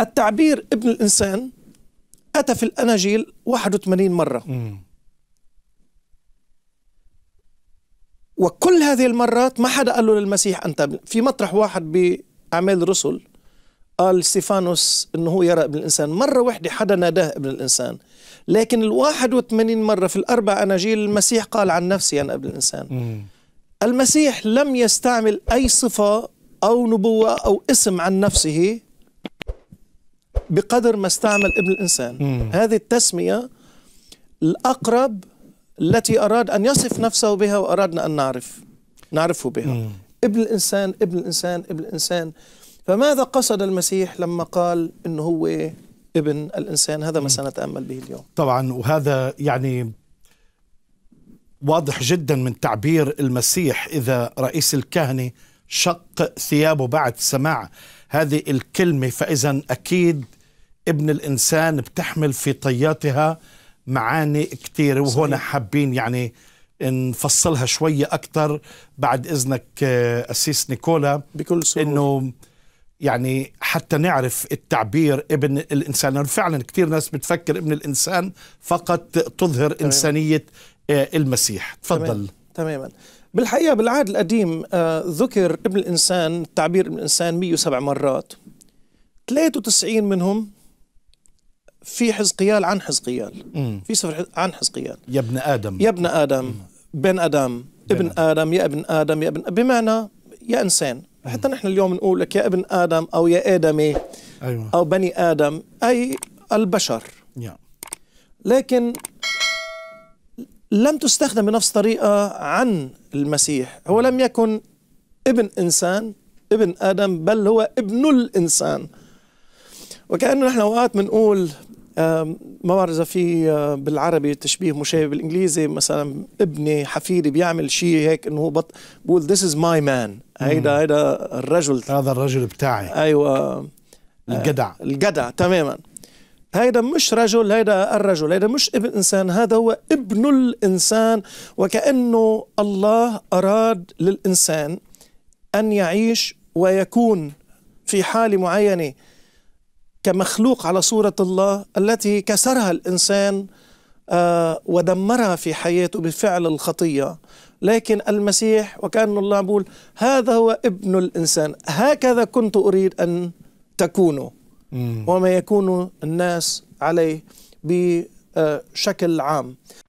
التعبير ابن الإنسان أتى في الأناجيل 81 مرة م. وكل هذه المرات ما حدا قال له للمسيح أنت في مطرح واحد بأعمال الرسل قال ستيفانوس أنه هو يرى ابن الإنسان مرة واحدة حدا ناداه ابن الإنسان لكن ال 81 مرة في الأربع أناجيل المسيح قال عن نفسي أنا ابن الإنسان المسيح لم يستعمل أي صفة أو نبوة أو اسم عن نفسه بقدر ما استعمل ابن الإنسان مم. هذه التسمية الأقرب التي أراد أن يصف نفسه بها وأرادنا أن نعرف نعرفه بها مم. ابن الإنسان ابن الإنسان ابن الإنسان فماذا قصد المسيح لما قال أنه هو ابن الإنسان هذا ما سنتأمل به اليوم طبعا وهذا يعني واضح جدا من تعبير المسيح إذا رئيس الكهنة شق ثيابه بعد سماع هذه الكلمة فإذا أكيد ابن الإنسان بتحمل في طياتها معاني كثيرة وهنا حابين يعني نفصلها شوية أكثر بعد إذنك آه، أسيس نيكولا بكل سرور إنه يعني حتى نعرف التعبير ابن الإنسان لأنه فعلا كثير ناس بتفكر ابن الإنسان فقط تظهر تمام. إنسانية آه، المسيح تفضل تماما بالحقيقة بالعهد القديم آه، ذكر ابن الإنسان تعبير ابن الإنسان 107 مرات 93 منهم في حزقيال عن حزقيال في سفر عن حزقيال يا ابن ادم يا ابن ادم بن ادم ابن ادم يا ابن ادم يا ابن بمعنى يا انسان حتى نحن اليوم نقول لك يا ابن ادم او يا ادمي أيوة. او بني ادم اي البشر لكن لم تستخدم بنفس طريقه عن المسيح هو لم يكن ابن انسان ابن ادم بل هو ابن الانسان وكانه نحن اوقات بنقول ما بعرف اذا في بالعربي تشبيه مشابه بالانجليزي مثلا ابني حفيدي بيعمل شيء هيك انه هو بط بقول ذيس از ماي مان هيدا هيدا الرجل هذا الرجل بتاعي ايوه الجدع آه، الجدع تماما هيدا مش رجل هيدا الرجل هيدا مش ابن انسان هذا هو ابن الانسان وكانه الله اراد للانسان ان يعيش ويكون في حاله معينه كمخلوق على صورة الله التي كسرها الإنسان آه، ودمرها في حياته بفعل الخطية لكن المسيح وكأن الله يقول هذا هو ابن الإنسان هكذا كنت أريد أن تكونوا وما يكون الناس عليه بشكل عام